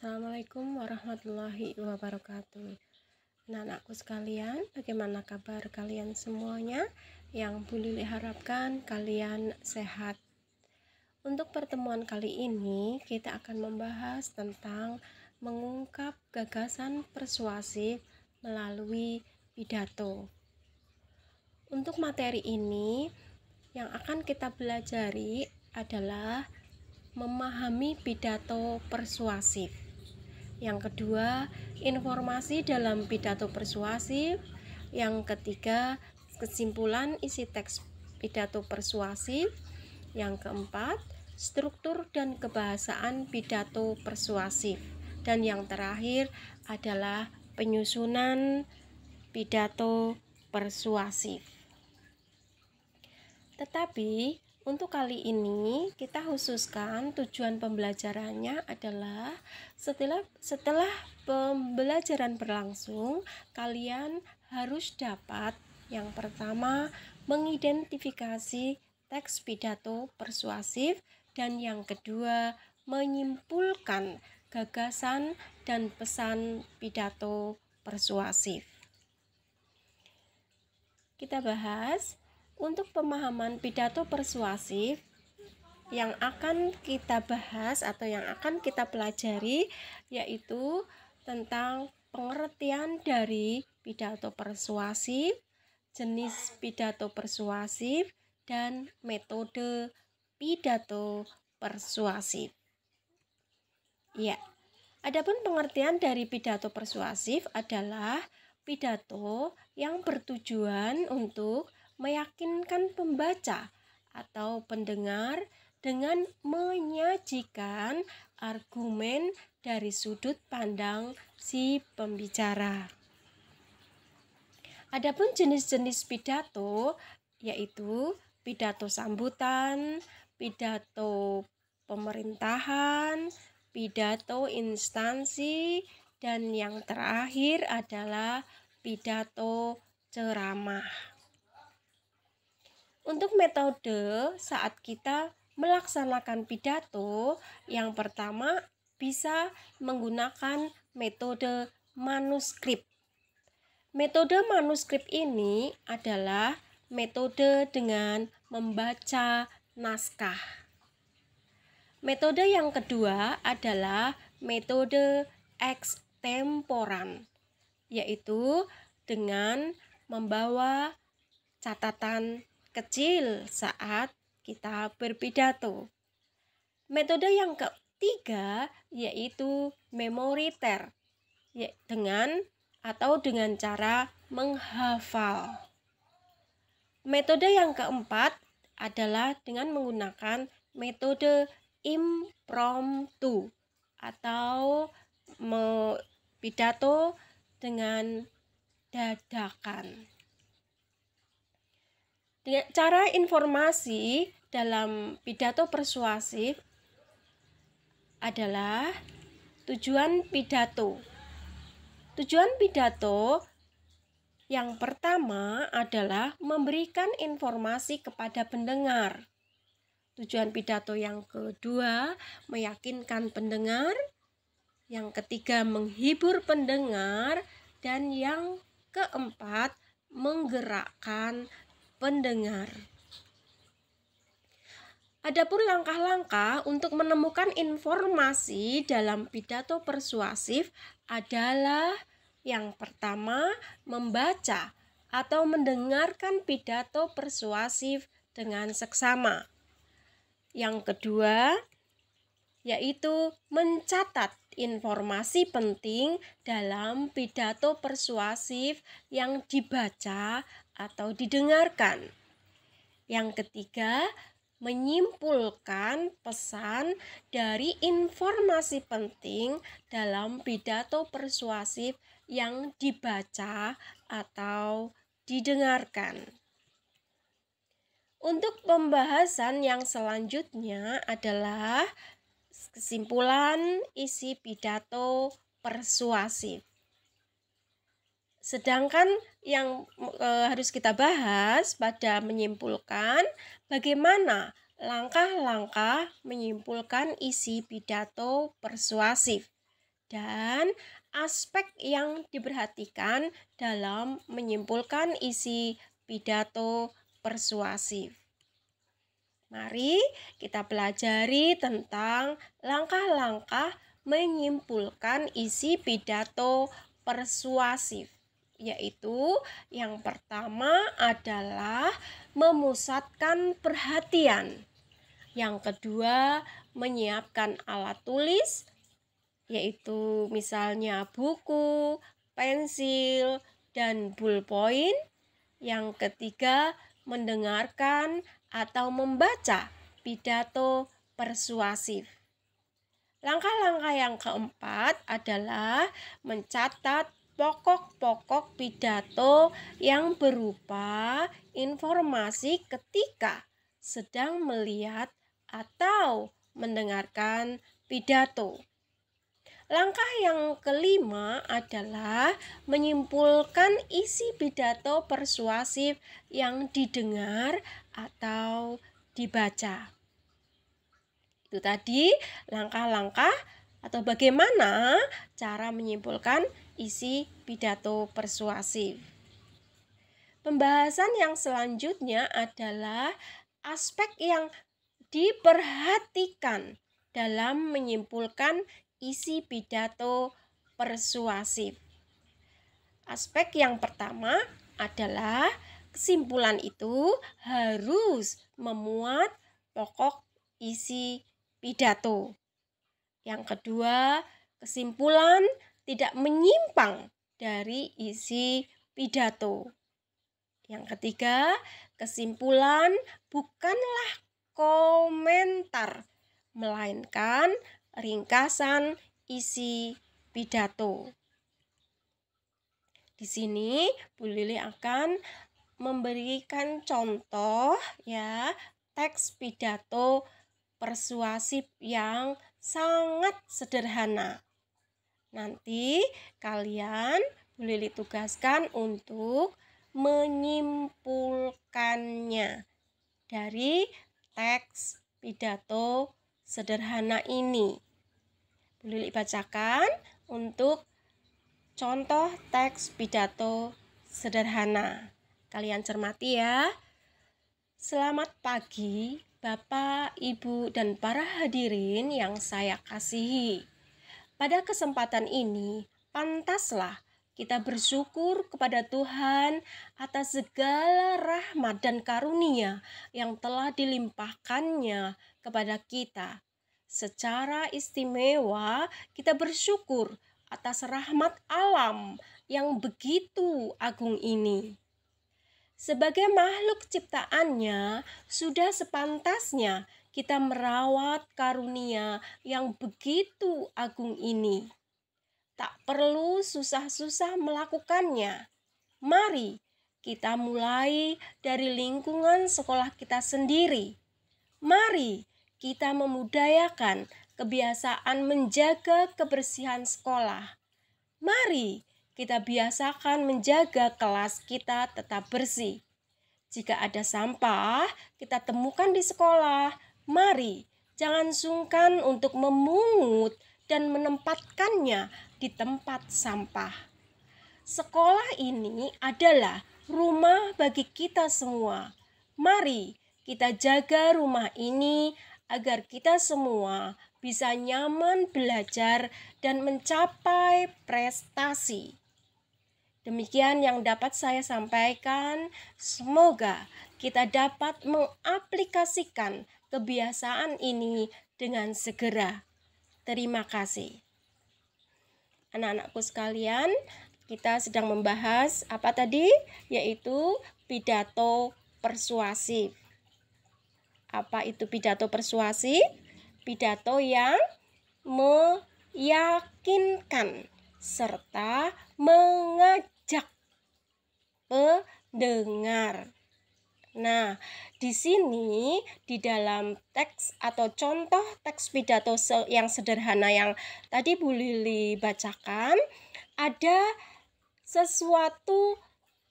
Assalamualaikum warahmatullahi wabarakatuh Anak-anakku sekalian, bagaimana kabar kalian semuanya? Yang boleh diharapkan kalian sehat Untuk pertemuan kali ini, kita akan membahas tentang mengungkap gagasan persuasif melalui pidato Untuk materi ini, yang akan kita pelajari adalah memahami pidato persuasif. Yang kedua, informasi dalam pidato persuasif. Yang ketiga, kesimpulan isi teks pidato persuasif. Yang keempat, struktur dan kebahasaan pidato persuasif. Dan yang terakhir adalah penyusunan pidato persuasif. Tetapi untuk kali ini kita khususkan tujuan pembelajarannya adalah setelah setelah pembelajaran berlangsung kalian harus dapat yang pertama mengidentifikasi teks pidato persuasif dan yang kedua menyimpulkan gagasan dan pesan pidato persuasif. Kita bahas untuk pemahaman pidato persuasif yang akan kita bahas atau yang akan kita pelajari yaitu tentang pengertian dari pidato persuasif, jenis pidato persuasif, dan metode pidato persuasif. Ya, adapun pengertian dari pidato persuasif adalah pidato yang bertujuan untuk meyakinkan pembaca atau pendengar dengan menyajikan argumen dari sudut pandang si pembicara. Adapun jenis-jenis pidato yaitu pidato sambutan, pidato pemerintahan, pidato instansi, dan yang terakhir adalah pidato ceramah. Untuk metode saat kita melaksanakan pidato, yang pertama bisa menggunakan metode manuskrip. Metode manuskrip ini adalah metode dengan membaca naskah. Metode yang kedua adalah metode ekstemporan, yaitu dengan membawa catatan kecil saat kita berpidato. Metode yang ketiga yaitu memoriter ya, dengan atau dengan cara menghafal. Metode yang keempat adalah dengan menggunakan metode impromptu atau pidato dengan dadakan cara informasi dalam pidato persuasif adalah tujuan pidato. Tujuan pidato yang pertama adalah memberikan informasi kepada pendengar. Tujuan pidato yang kedua meyakinkan pendengar, yang ketiga menghibur pendengar, dan yang keempat menggerakkan pendengar. Adapun langkah-langkah untuk menemukan informasi dalam pidato persuasif adalah yang pertama, membaca atau mendengarkan pidato persuasif dengan seksama. Yang kedua, yaitu mencatat informasi penting dalam pidato persuasif yang dibaca atau didengarkan. Yang ketiga, menyimpulkan pesan dari informasi penting dalam pidato persuasif yang dibaca atau didengarkan. Untuk pembahasan yang selanjutnya adalah kesimpulan isi pidato persuasif. Sedangkan yang e, harus kita bahas pada menyimpulkan bagaimana langkah-langkah menyimpulkan isi pidato persuasif dan aspek yang diperhatikan dalam menyimpulkan isi pidato persuasif. Mari kita pelajari tentang langkah-langkah menyimpulkan isi pidato persuasif yaitu yang pertama adalah memusatkan perhatian. Yang kedua, menyiapkan alat tulis yaitu misalnya buku, pensil, dan bullpoint, Yang ketiga, mendengarkan atau membaca pidato persuasif. Langkah-langkah yang keempat adalah mencatat pokok-pokok pidato yang berupa informasi ketika sedang melihat atau mendengarkan pidato. Langkah yang kelima adalah menyimpulkan isi pidato persuasif yang didengar atau dibaca. Itu tadi langkah-langkah atau bagaimana cara menyimpulkan isi pidato persuasif. Pembahasan yang selanjutnya adalah aspek yang diperhatikan dalam menyimpulkan isi pidato persuasif. Aspek yang pertama adalah kesimpulan itu harus memuat pokok isi pidato. Yang kedua, kesimpulan tidak menyimpang dari isi pidato. Yang ketiga, kesimpulan bukanlah komentar, melainkan ringkasan isi pidato. Di sini Bu Lili akan memberikan contoh ya teks pidato persuasif yang sangat sederhana. Nanti kalian boleh ditugaskan untuk menyimpulkannya dari teks pidato sederhana ini. Boleh dibacakan untuk contoh teks pidato sederhana. Kalian cermati ya. Selamat pagi, Bapak, Ibu, dan para hadirin yang saya kasihi. Pada kesempatan ini, pantaslah kita bersyukur kepada Tuhan atas segala rahmat dan karunia yang telah dilimpahkannya kepada kita. Secara istimewa, kita bersyukur atas rahmat alam yang begitu agung ini. Sebagai makhluk ciptaannya, sudah sepantasnya kita merawat karunia yang begitu agung ini. Tak perlu susah-susah melakukannya. Mari kita mulai dari lingkungan sekolah kita sendiri. Mari kita memudayakan kebiasaan menjaga kebersihan sekolah. Mari kita biasakan menjaga kelas kita tetap bersih. Jika ada sampah, kita temukan di sekolah. Mari, jangan sungkan untuk memungut dan menempatkannya di tempat sampah. Sekolah ini adalah rumah bagi kita semua. Mari kita jaga rumah ini agar kita semua bisa nyaman belajar dan mencapai prestasi. Demikian yang dapat saya sampaikan. Semoga kita dapat mengaplikasikan kebiasaan ini dengan segera. Terima kasih. Anak-anakku sekalian, kita sedang membahas apa tadi? Yaitu pidato persuasif. Apa itu pidato persuasif? Pidato yang meyakinkan serta mengajak pendengar. Nah, di sini di dalam teks atau contoh teks pidato yang sederhana yang tadi Bu Lili bacakan, ada sesuatu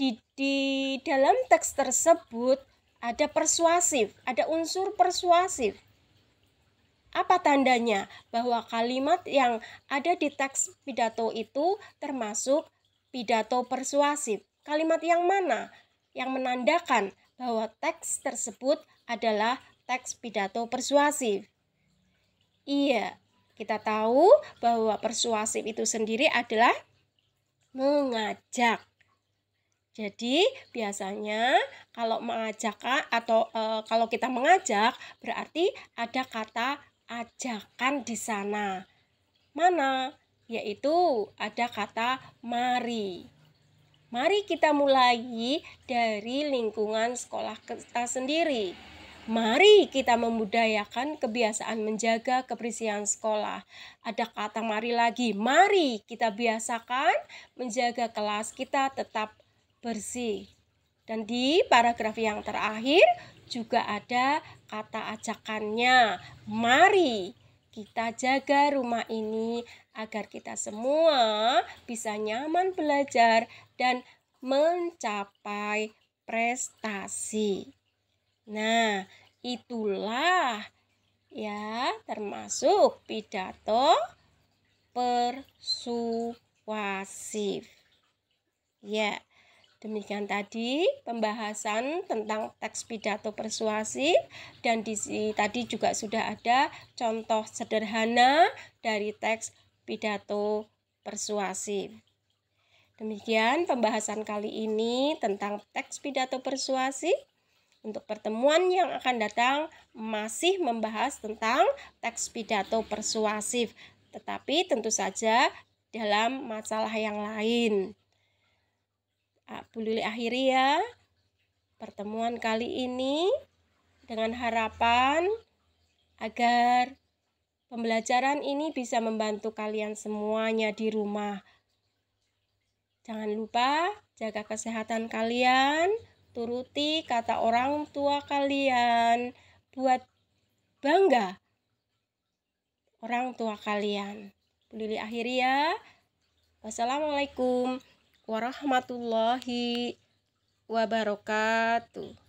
di, di dalam teks tersebut ada persuasif, ada unsur persuasif. Apa tandanya bahwa kalimat yang ada di teks pidato itu termasuk pidato persuasif? Kalimat yang mana yang menandakan bahwa teks tersebut adalah teks pidato persuasif? Iya, kita tahu bahwa persuasif itu sendiri adalah mengajak. Jadi biasanya kalau mengajak atau e, kalau kita mengajak berarti ada kata ajakan di sana. Mana? Yaitu ada kata mari. Mari kita mulai dari lingkungan sekolah kita eh, sendiri. Mari kita membudayakan kebiasaan menjaga kebersihan sekolah. Ada kata mari lagi. Mari kita biasakan menjaga kelas kita tetap bersih. Dan di paragraf yang terakhir juga ada kata ajakannya. Mari kita jaga rumah ini agar kita semua bisa nyaman belajar dan mencapai prestasi. Nah, itulah ya termasuk pidato persuasif. Ya. Yeah. Demikian tadi pembahasan tentang teks pidato persuasi dan di tadi juga sudah ada contoh sederhana dari teks pidato persuasi. Demikian pembahasan kali ini tentang teks pidato persuasi. Untuk pertemuan yang akan datang masih membahas tentang teks pidato persuasif, tetapi tentu saja dalam masalah yang lain. Bu ah, Lili akhiri ya pertemuan kali ini dengan harapan agar pembelajaran ini bisa membantu kalian semuanya di rumah. Jangan lupa jaga kesehatan kalian, turuti kata orang tua kalian, buat bangga orang tua kalian. Lili akhiri ya. Wassalamualaikum warahmatullahi wabarakatuh.